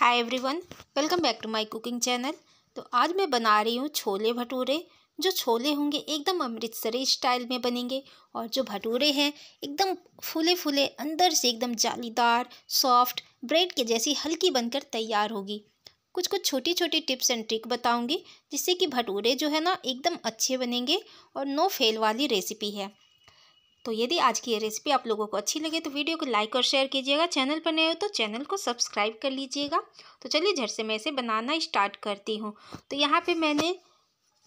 Hi everyone welcome back to my cooking channel तो आज मैं बना रही हूँ छोले भटूरे जो छोले होंगे एकदम अमृतसरी स्टाइल में बनेंगे और जो भटूरे हैं एकदम फूले फूले अंदर से एकदम जालीदार सॉफ्ट ब्रेड के जैसी हल्की बनकर तैयार होगी कुछ कुछ छोटी छोटी टिप्स एंड ट्रिक बताऊँगी जिससे कि भटूरे जो है ना एकदम अच्छे बनेंगे और नो फेल वाली रेसिपी है तो यदि आज की ये रेसिपी आप लोगों को अच्छी लगे तो वीडियो को लाइक और शेयर कीजिएगा चैनल पर नए हो तो चैनल को सब्सक्राइब कर लीजिएगा तो चलिए झट से मैं इसे बनाना स्टार्ट करती हूँ तो यहाँ पे मैंने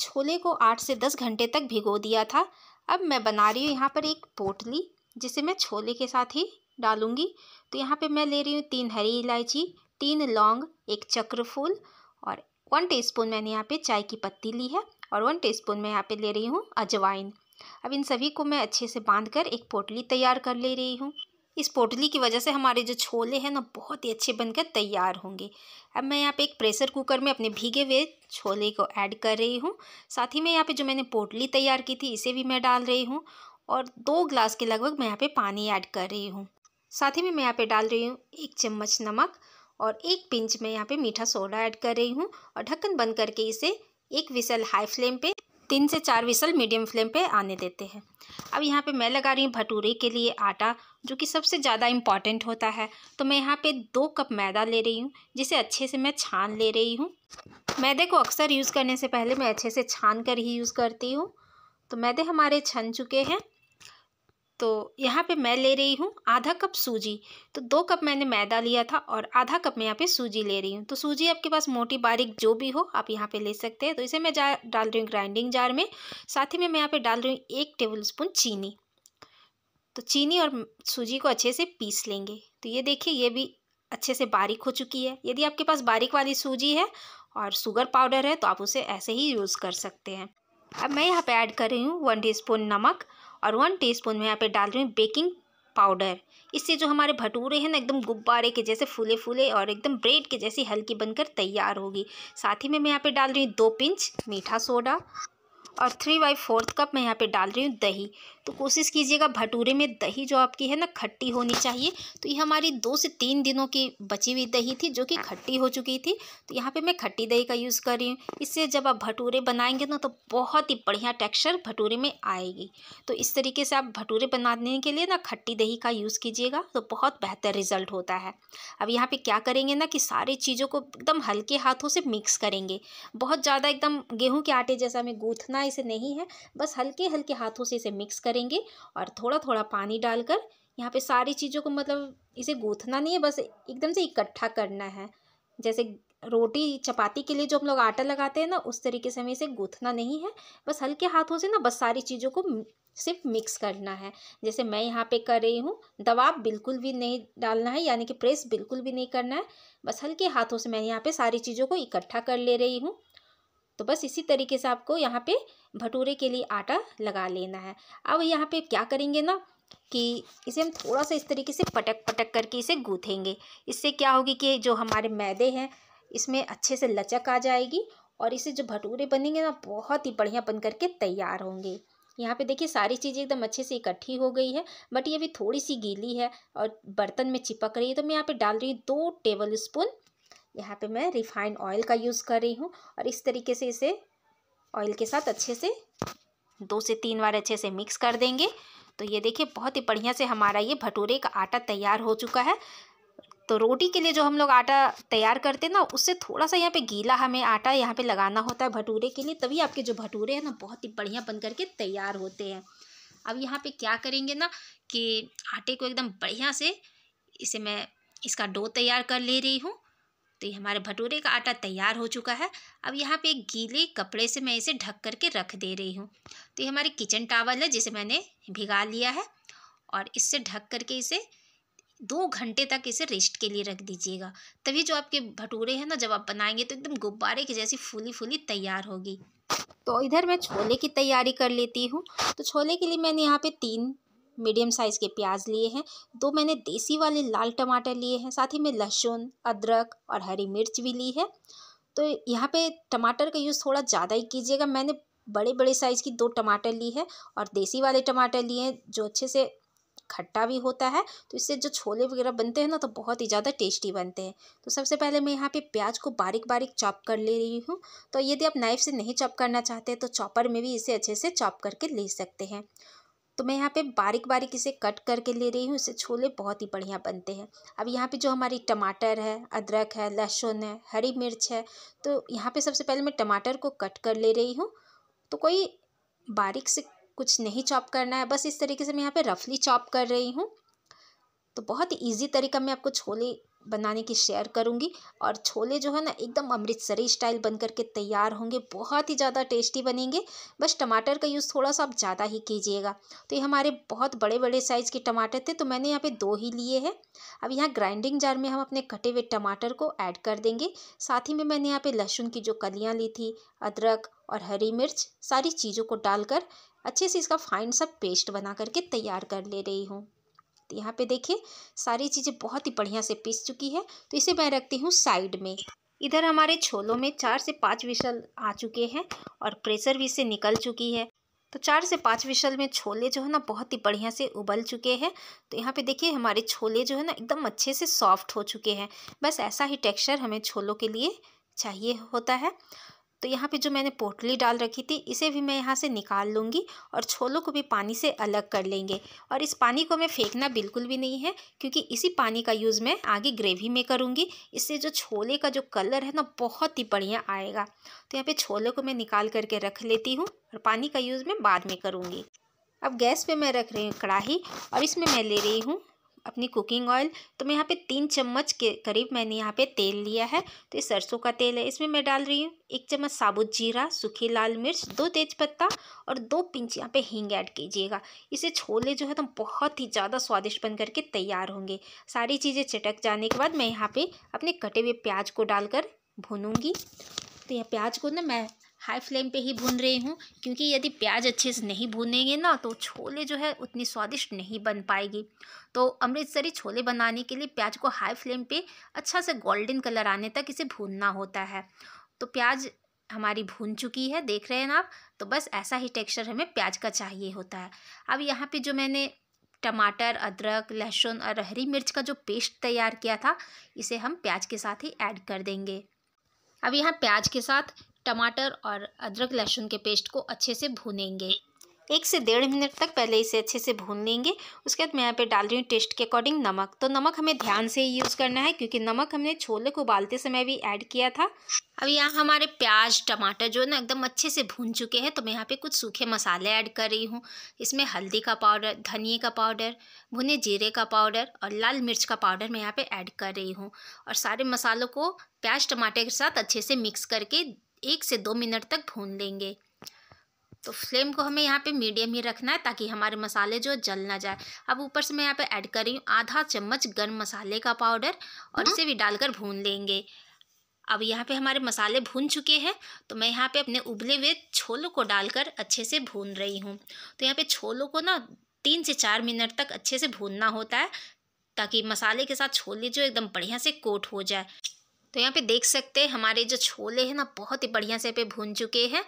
छोले को आठ से दस घंटे तक भिगो दिया था अब मैं बना रही हूँ यहाँ पर एक पोटली जिसे मैं छोले के साथ ही डालूँगी तो यहाँ पर मैं ले रही हूँ तीन हरी इलायची तीन लौंग एक चक्रफूल और वन टी मैंने यहाँ पर चाय की पत्ती ली है और वन टी मैं यहाँ पर ले रही हूँ अजवाइन अब इन सभी को मैं अच्छे से बांध कर एक पोटली तैयार कर ले रही हूँ इस पोटली की वजह से हमारे जो छोले हैं ना बहुत ही अच्छे बनकर तैयार होंगे अब मैं यहाँ पे एक प्रेशर कुकर में अपने भीगे हुए छोले को ऐड कर रही हूँ साथ ही में यहाँ पे जो मैंने पोटली तैयार की थी इसे भी मैं डाल रही हूँ और दो ग्लास के लगभग मैं यहाँ पे पानी ऐड कर रही हूँ साथ ही में मैं यहाँ पर डाल रही हूँ एक चम्मच नमक और एक पिंच में यहाँ पर मीठा सोडा ऐड कर रही हूँ और ढक्कन बंद करके इसे एक विसल हाई फ्लेम पर तीन से चार विसल मीडियम फ्लेम पे आने देते हैं अब यहाँ पे मैं लगा रही हूँ भटूरे के लिए आटा जो कि सबसे ज़्यादा इम्पॉर्टेंट होता है तो मैं यहाँ पे दो कप मैदा ले रही हूँ जिसे अच्छे से मैं छान ले रही हूँ मैदे को अक्सर यूज़ करने से पहले मैं अच्छे से छान कर ही यूज़ करती हूँ तो मैदे हमारे छन चुके हैं तो यहाँ पे मैं ले रही हूँ आधा कप सूजी तो दो कप मैंने मैदा लिया था और आधा कप मैं यहाँ पे सूजी ले रही हूँ तो सूजी आपके पास मोटी बारीक जो भी हो आप यहाँ पे ले सकते हैं तो इसे मैं जा डाल रही हूँ ग्राइंडिंग जार में साथ ही में मैं यहाँ पे डाल रही हूँ एक टेबल स्पून चीनी तो चीनी और सूजी को अच्छे से पीस लेंगे तो ये देखिए ये भी अच्छे से बारीक हो चुकी है यदि आपके पास बारीक वाली सूजी है और शुगर पाउडर है तो आप उसे ऐसे ही यूज़ कर सकते हैं अब मैं यहाँ पे ऐड कर रही हूँ वन स्पून नमक और वन टीस्पून मैं यहाँ पे डाल रही हूँ बेकिंग पाउडर इससे जो हमारे भटूरे हैं ना एकदम गुब्बारे के जैसे फूले फूले और एकदम ब्रेड के जैसी हल्की बनकर तैयार होगी साथ ही में मैं यहाँ पे डाल रही हूँ दो पिंच मीठा सोडा और थ्री बाई फोर्थ कप मैं यहाँ पे डाल रही हूँ दही तो कोशिश कीजिएगा भटूरे में दही जो आपकी है ना खट्टी होनी चाहिए तो ये हमारी दो से तीन दिनों की बची हुई दही थी जो कि हाँ। खट्टी हो चुकी थी तो यहाँ पे मैं खट्टी दही का यूज़ कर रही हूँ इससे जब आप भटूरे बनाएंगे ना तो बहुत ही बढ़िया टेक्स्चर भटूरे में आएगी तो इस तरीके से आप भटूरे बनाने के लिए ना खट्टी दही का यूज़ कीजिएगा तो बहुत बेहतर रिजल्ट होता है अब यहाँ पर क्या करेंगे ना कि सारी चीज़ों को एकदम हल्के हाथों से मिक्स करेंगे बहुत ज़्यादा एकदम गेहूँ के आटे जैसा हमें गूँथना इसे नहीं है बस हल्के हल्के हाथों से इसे मिक्स करें करेंगे और थोड़ा थोड़ा पानी डालकर यहाँ पे सारी चीज़ों को मतलब इसे गूँथना नहीं है बस एकदम से इकट्ठा करना है जैसे रोटी चपाती के लिए जो हम लोग आटा लगाते हैं ना उस तरीके से हमें इसे गूँथना नहीं है बस हल्के हाथों से ना बस सारी चीज़ों को सिर्फ मिक्स करना है जैसे मैं यहाँ पे कर रही हूँ दबाव बिल्कुल भी नहीं डालना है यानी कि प्रेस बिल्कुल भी नहीं करना है बस हल्के हाथों से मैं यहाँ पे सारी चीज़ों को इकट्ठा कर ले रही हूँ तो बस इसी तरीके से आपको यहाँ पे भटूरे के लिए आटा लगा लेना है अब यहाँ पे क्या करेंगे ना कि इसे हम थोड़ा सा इस तरीके से पटक पटक करके इसे गूँथेंगे इससे क्या होगी कि जो हमारे मैदे हैं इसमें अच्छे से लचक आ जाएगी और इसे जो भटूरे बनेंगे ना बहुत ही बढ़िया बन करके तैयार होंगे यहाँ पे देखिए सारी चीज़ें एकदम अच्छे से इकट्ठी हो गई है बट ये अभी थोड़ी सी गीली है और बर्तन में चिपक रही है तो मैं यहाँ पे डाल रही हूँ दो टेबल स्पून यहाँ पे मैं रिफाइंड ऑयल का यूज़ कर रही हूँ और इस तरीके से इसे ऑयल के साथ अच्छे से दो से तीन बार अच्छे से मिक्स कर देंगे तो ये देखिए बहुत ही बढ़िया से हमारा ये भटूरे का आटा तैयार हो चुका है तो रोटी के लिए जो हम लोग आटा तैयार करते हैं ना उससे थोड़ा सा यहाँ पे गीला हमें आटा यहाँ पे लगाना होता है भटूरे के लिए तभी आपके जो भटूरे हैं ना बहुत ही बढ़िया बन करके तैयार होते हैं अब यहाँ पे क्या करेंगे ना कि आटे को एकदम बढ़िया से इसे मैं इसका डो तैयार कर ले रही हूँ तो ये हमारे भटूरे का आटा तैयार हो चुका है अब यहाँ पे एक गीले कपड़े से मैं इसे ढक करके रख दे रही हूँ तो ये हमारी किचन टावल है जिसे मैंने भिगा लिया है और इससे ढक करके इसे दो घंटे तक इसे रेस्ट के लिए रख दीजिएगा तभी जो आपके भटूरे हैं ना जब आप बनाएंगे तो एकदम गुब्बारे की जैसी फूली फूली तैयार होगी तो इधर मैं छोले की तैयारी कर लेती हूँ तो छोले के लिए मैंने यहाँ पे तीन मीडियम साइज़ के प्याज लिए हैं दो मैंने देसी वाले लाल टमाटर लिए हैं साथ ही में लहसुन अदरक और हरी मिर्च भी ली है तो यहाँ पे टमाटर का यूज़ थोड़ा ज़्यादा ही कीजिएगा मैंने बड़े बड़े साइज़ की दो टमाटर ली है और देसी वाले टमाटर लिए हैं जो अच्छे से खट्टा भी होता है तो इससे जो छोले वगैरह बनते हैं ना तो बहुत ही ज़्यादा टेस्टी बनते हैं तो सबसे पहले मैं यहाँ पे प्याज को बारीक बारीक चॉप कर ले रही हूँ तो यदि आप नाइफ़ से नहीं चॉप करना चाहते तो चॉपर में भी इसे अच्छे से चॉप करके ले सकते हैं तो मैं यहाँ पे बारीक बारीक इसे कट करके ले रही हूँ इससे छोले बहुत ही बढ़िया बनते हैं अब यहाँ पे जो हमारी टमाटर है अदरक है लहसुन है हरी मिर्च है तो यहाँ पे सबसे पहले मैं टमाटर को कट कर ले रही हूँ तो कोई बारीक से कुछ नहीं चॉप करना है बस इस तरीके से मैं यहाँ पर रफली चॉप कर रही हूँ तो बहुत ईजी तरीका मैं आपको छोले बनाने की शेयर करूंगी और छोले जो है ना एकदम अमृतसरी स्टाइल बन करके तैयार होंगे बहुत ही ज़्यादा टेस्टी बनेंगे बस टमाटर का यूज़ थोड़ा सा आप ज़्यादा ही कीजिएगा तो ये हमारे बहुत बड़े बड़े साइज़ के टमाटर थे तो मैंने यहाँ पे दो ही लिए हैं अब यहाँ ग्राइंडिंग जार में हम अपने कटे हुए टमाटर को ऐड कर देंगे साथ ही में मैंने यहाँ पर लहसुन की जो कलियाँ ली थी अदरक और हरी मिर्च सारी चीज़ों को डालकर अच्छे से इसका फाइन सा पेस्ट बना करके तैयार कर ले रही हूँ सकती यहाँ पे देखिए सारी चीज़ें बहुत ही बढ़िया से पीस चुकी है तो इसे मैं रखती हूँ साइड में इधर हमारे छोलों में चार से पाँच विशल आ चुके हैं और प्रेशर भी से निकल चुकी है तो चार से पाँच विशल में छोले जो है ना बहुत ही बढ़िया से उबल चुके हैं तो यहाँ पे देखिए हमारे छोले जो है ना एकदम अच्छे से सॉफ्ट हो चुके हैं बस ऐसा ही टेक्सचर हमें छोलों के लिए चाहिए होता है तो यहाँ पे जो मैंने पोटली डाल रखी थी इसे भी मैं यहाँ से निकाल लूँगी और छोलों को भी पानी से अलग कर लेंगे और इस पानी को मैं फेंकना बिल्कुल भी नहीं है क्योंकि इसी पानी का यूज़ मैं आगे ग्रेवी में करूँगी इससे जो छोले का जो कलर है ना बहुत ही बढ़िया आएगा तो यहाँ पर छोले को मैं निकाल करके रख लेती हूँ और पानी का यूज़ मैं बाद में करूँगी अब गैस पे मैं रख रही हूँ कढ़ाही और इसमें मैं ले रही हूँ अपनी कुकिंग ऑयल तो मैं यहाँ पे तीन चम्मच के करीब मैंने यहाँ पे तेल लिया है तो ये सरसों का तेल है इसमें मैं डाल रही हूँ एक चम्मच साबुत जीरा सूखी लाल मिर्च दो तेज़पत्ता और दो पिंच यहाँ पे हींग ऐड कीजिएगा इसे छोले जो है तो बहुत ही ज़्यादा स्वादिष्ट बन करके तैयार होंगे सारी चीज़ें चटक जाने के बाद मैं यहाँ पर अपने कटे हुए प्याज को डालकर भूनूंगी तो यह प्याज को ना मैं हाई फ्लेम पे ही भून रही हूँ क्योंकि यदि प्याज अच्छे से नहीं भूनेंगे ना तो छोले जो है उतनी स्वादिष्ट नहीं बन पाएगी तो अमृतसरी छोले बनाने के लिए प्याज को हाई फ्लेम पे अच्छा से गोल्डन कलर आने तक इसे भूनना होता है तो प्याज हमारी भून चुकी है देख रहे हैं ना आप तो बस ऐसा ही टेक्स्चर हमें प्याज का चाहिए होता है अब यहाँ पर जो मैंने टमाटर अदरक लहसुन और हरी मिर्च का जो पेस्ट तैयार किया था इसे हम प्याज के साथ ही ऐड कर देंगे अब यहाँ प्याज के साथ टमाटर और अदरक लहसुन के पेस्ट को अच्छे से भूनेंगे एक से डेढ़ मिनट तक पहले इसे अच्छे से भून लेंगे उसके बाद मैं यहाँ पे डाल रही हूँ टेस्ट के अकॉर्डिंग नमक तो नमक हमें ध्यान से ही यूज़ करना है क्योंकि नमक हमने छोले को उबालते समय भी ऐड किया था अब यहाँ हमारे प्याज टमाटर जो है ना एकदम अच्छे से भून चुके हैं तो मैं यहाँ पे कुछ सूखे मसाले ऐड कर रही हूँ इसमें हल्दी का पाउडर धनिए का पाउडर भुने जीरे का पाउडर और लाल मिर्च का पाउडर मैं यहाँ पर ऐड कर रही हूँ और सारे मसालों को प्याज टमाटर के साथ अच्छे से मिक्स करके एक से दो मिनट तक भून लेंगे तो फ्लेम को हमें यहाँ पे मीडियम ही रखना है ताकि हमारे मसाले जो जल ना जाए अब ऊपर से मैं यहाँ पे ऐड कर रही हूँ आधा चम्मच गर्म मसाले का पाउडर और हम्म। इसे भी डालकर भून लेंगे अब यहाँ पे हमारे मसाले भून चुके हैं तो मैं यहाँ पे अपने उबले हुए छोलों को डालकर अच्छे से भून रही हूँ तो यहाँ पे छोलों को ना तीन से चार मिनट तक अच्छे से भूनना होता है ताकि मसाले के साथ छोले जो एकदम बढ़िया से कोट हो जाए तो यहाँ पे देख सकते हैं हमारे जो छोले हैं ना बहुत ही बढ़िया से पे भून चुके हैं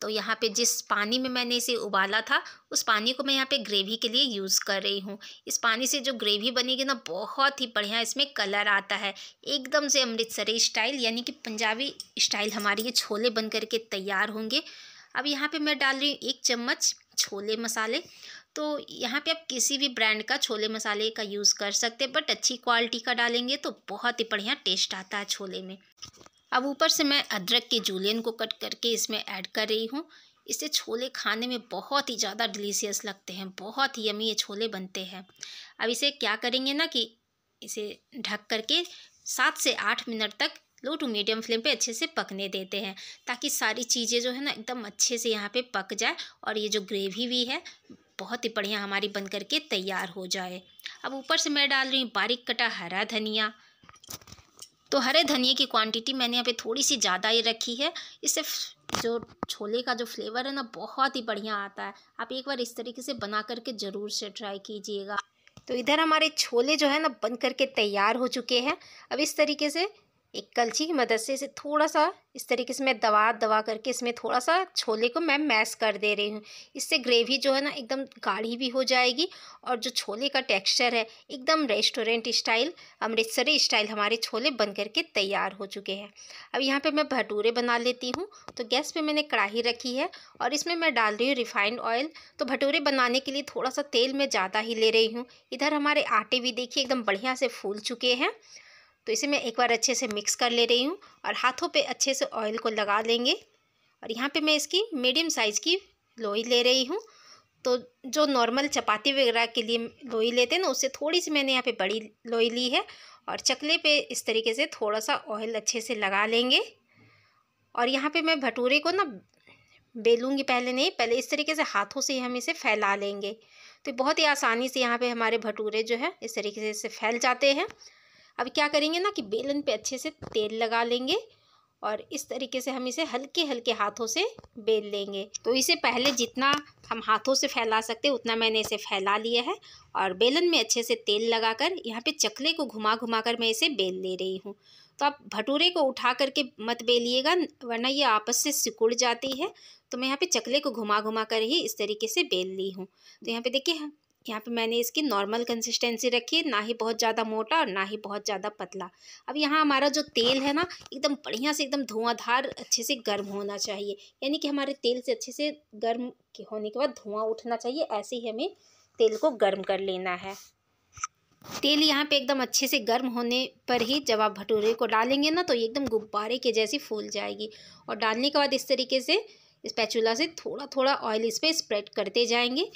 तो यहाँ पे जिस पानी में मैंने इसे उबाला था उस पानी को मैं यहाँ पे ग्रेवी के लिए यूज़ कर रही हूँ इस पानी से जो ग्रेवी बनेगी ना बहुत ही बढ़िया इसमें कलर आता है एकदम से अमृतसरी स्टाइल यानी कि पंजाबी स्टाइल हमारे ये छोले बन करके तैयार होंगे अब यहाँ पे मैं डाल रही हूँ एक चम्मच छोले मसाले तो यहाँ पे आप किसी भी ब्रांड का छोले मसाले का यूज़ कर सकते हैं बट अच्छी क्वालिटी का डालेंगे तो बहुत ही बढ़िया टेस्ट आता है छोले में अब ऊपर से मैं अदरक के जूलियन को कट करके इसमें ऐड कर रही हूँ इससे छोले खाने में बहुत ही ज़्यादा डिलीशियस लगते हैं बहुत ही यमी ये छोले बनते हैं अब इसे क्या करेंगे ना कि इसे ढक करके सात से आठ मिनट तक लो टू मीडियम फ्लेम पे अच्छे से पकने देते हैं ताकि सारी चीज़ें जो है ना एकदम अच्छे से यहाँ पे पक जाए और ये जो ग्रेवी भी है बहुत ही बढ़िया हमारी बन करके तैयार हो जाए अब ऊपर से मैं डाल रही हूँ बारीक कटा हरा धनिया तो हरे धनिया की क्वांटिटी मैंने यहाँ पे थोड़ी सी ज़्यादा ही रखी है इससे जो छोले का जो फ्लेवर है ना बहुत ही बढ़िया आता है आप एक बार इस तरीके से बना करके ज़रूर से ट्राई कीजिएगा तो इधर हमारे छोले जो है ना बन करके तैयार हो चुके हैं अब इस तरीके से एक कलछी की मदद से इसे थोड़ा सा इस तरीके से मैं दबा दबा करके इसमें थोड़ा सा छोले को मैं मैश कर दे रही हूँ इससे ग्रेवी जो है ना एकदम गाढ़ी भी हो जाएगी और जो छोले का टेक्सचर है एकदम रेस्टोरेंट स्टाइल अमृतसरी स्टाइल हमारे छोले बन करके तैयार हो चुके हैं अब यहाँ पे मैं भटूरे बना लेती हूँ तो गैस पर मैंने कढ़ाई रखी है और इसमें मैं डाल रही हूँ रिफाइंड ऑयल तो भटूरे बनाने के लिए थोड़ा सा तेल मैं ज़्यादा ही ले रही हूँ इधर हमारे आटे भी देखिए एकदम बढ़िया से फूल चुके हैं तो इसे मैं एक बार अच्छे से मिक्स कर ले रही हूँ और हाथों पे अच्छे से ऑयल को लगा लेंगे और यहाँ पे मैं इसकी मीडियम साइज़ की लोई ले रही हूँ तो जो नॉर्मल चपाती वगैरह के लिए लोई लेते हैं ना उससे थोड़ी सी मैंने यहाँ पे बड़ी लोई ली है और चकले पे इस तरीके से थोड़ा सा ऑयल अच्छे से लगा लेंगे और यहाँ पर मैं भटूरे को ना बेलूँगी पहले नहीं पहले इस तरीके से हाथों से हम इसे फैला लेंगे तो बहुत ही आसानी से यहाँ पर हमारे भटूरे जो है इस तरीके से फैल जाते हैं अब क्या करेंगे ना कि बेलन पे अच्छे से तेल लगा लेंगे और इस तरीके से हम इसे हल्के हल्के हाथों से बेल लेंगे तो इसे पहले जितना हम हाथों से फैला सकते उतना मैंने इसे फैला लिया है और बेलन में अच्छे से तेल लगाकर यहाँ पर चकले को घुमा घुमा कर मैं इसे बेल ले रही हूँ तो आप भटूरे को उठा करके मत बेलिएगा वरना ये आपस से सिकुड़ जाती है तो मैं यहाँ पे चकले को घुमा घुमा कर ही इस तरीके से बेल ली हूँ तो यहाँ पे देखिए यहाँ पे मैंने इसकी नॉर्मल कंसिस्टेंसी रखी है ना ही बहुत ज़्यादा मोटा और ना ही बहुत ज़्यादा पतला अब यहाँ हमारा जो तेल है ना एकदम बढ़िया से एकदम धुआंधार अच्छे से गर्म होना चाहिए यानी कि हमारे तेल से अच्छे से गर्म होने के बाद धुआं उठना चाहिए ऐसे ही हमें तेल को गर्म कर लेना है तेल यहाँ पे एकदम अच्छे से गर्म होने पर ही जब आप भटूरे को डालेंगे ना तो ये एकदम गुब्बारे के जैसी फूल जाएगी और डालने के बाद इस तरीके से इस पैचूला से थोड़ा थोड़ा ऑयल इस पर स्प्रेड करते जाएंगे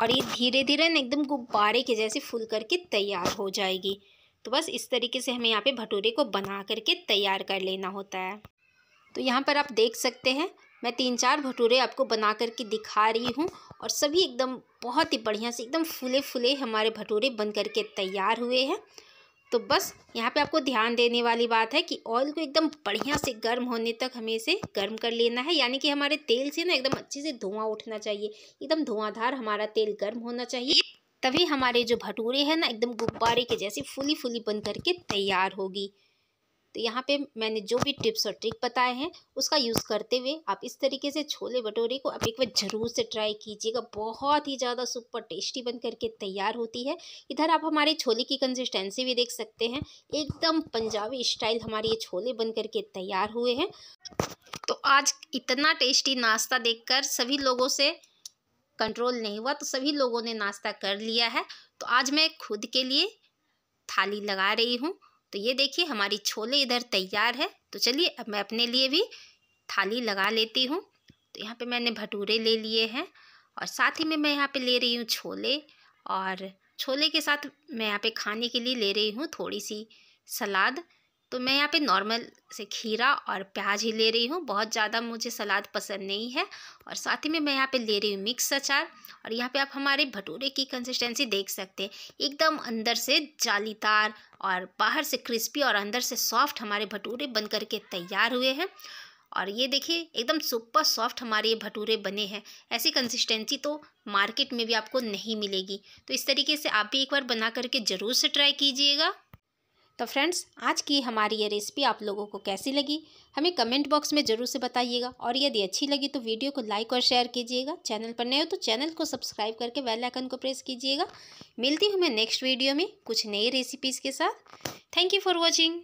और ये धीरे धीरे ना एकदम गुब्बारे के जैसे फूल करके तैयार हो जाएगी तो बस इस तरीके से हमें यहाँ पे भटूरे को बना करके तैयार कर लेना होता है तो यहाँ पर आप देख सकते हैं मैं तीन चार भटूरे आपको बना करके दिखा रही हूँ और सभी एकदम बहुत ही बढ़िया से एकदम फूले फूले हमारे भटूरे बन करके तैयार हुए हैं तो बस यहाँ पे आपको ध्यान देने वाली बात है कि ऑयल को एकदम बढ़िया से गर्म होने तक हमें इसे गर्म कर लेना है यानी कि हमारे तेल से ना एकदम अच्छे से धुआं उठना चाहिए एकदम धुआंधार हमारा तेल गर्म होना चाहिए तभी हमारे जो भटूरे हैं ना एकदम गुब्बारे के जैसे फुली फुली बन करके तैयार होगी तो यहाँ पे मैंने जो भी टिप्स और ट्रिक बताए हैं उसका यूज़ करते हुए आप इस तरीके से छोले भटूरे को आप एक बार ज़रूर से ट्राई कीजिएगा बहुत ही ज़्यादा सुपर टेस्टी बन करके तैयार होती है इधर आप हमारे छोले की कंसिस्टेंसी भी देख सकते हैं एकदम पंजाबी स्टाइल हमारे ये छोले बन करके तैयार हुए हैं तो आज इतना टेस्टी नाश्ता कर सभी लोगों से कंट्रोल नहीं हुआ तो सभी लोगों ने नाश्ता कर लिया है तो आज मैं खुद के लिए थाली लगा रही हूँ तो ये देखिए हमारी छोले इधर तैयार है तो चलिए अब मैं अपने लिए भी थाली लगा लेती हूँ तो यहाँ पे मैंने भटूरे ले लिए हैं और साथ ही में मैं यहाँ पे ले रही हूँ छोले और छोले के साथ मैं यहाँ पे खाने के लिए ले रही हूँ थोड़ी सी सलाद तो मैं यहाँ पे नॉर्मल से खीरा और प्याज ही ले रही हूँ बहुत ज़्यादा मुझे सलाद पसंद नहीं है और साथ ही में मैं यहाँ पे ले रही हूँ मिक्स अचार और यहाँ पे आप हमारे भटूरे की कंसिस्टेंसी देख सकते हैं एकदम अंदर से जालीदार और बाहर से क्रिस्पी और अंदर से सॉफ्ट हमारे भटूरे बन करके तैयार हुए हैं और ये देखिए एकदम सुपर सॉफ्ट हमारे ये भटूरे बने हैं ऐसी कंसिस्टेंसी तो मार्केट में भी आपको नहीं मिलेगी तो इस तरीके से आप भी एक बार बना करके ज़रूर से ट्राई कीजिएगा तो फ्रेंड्स आज की हमारी ये रेसिपी आप लोगों को कैसी लगी हमें कमेंट बॉक्स में ज़रूर से बताइएगा और यदि अच्छी लगी तो वीडियो को लाइक और शेयर कीजिएगा चैनल पर नए हो तो चैनल को सब्सक्राइब करके बेल आइकन को प्रेस कीजिएगा मिलती हूँ मैं नेक्स्ट वीडियो में कुछ नई रेसिपीज़ के साथ थैंक यू फॉर वॉचिंग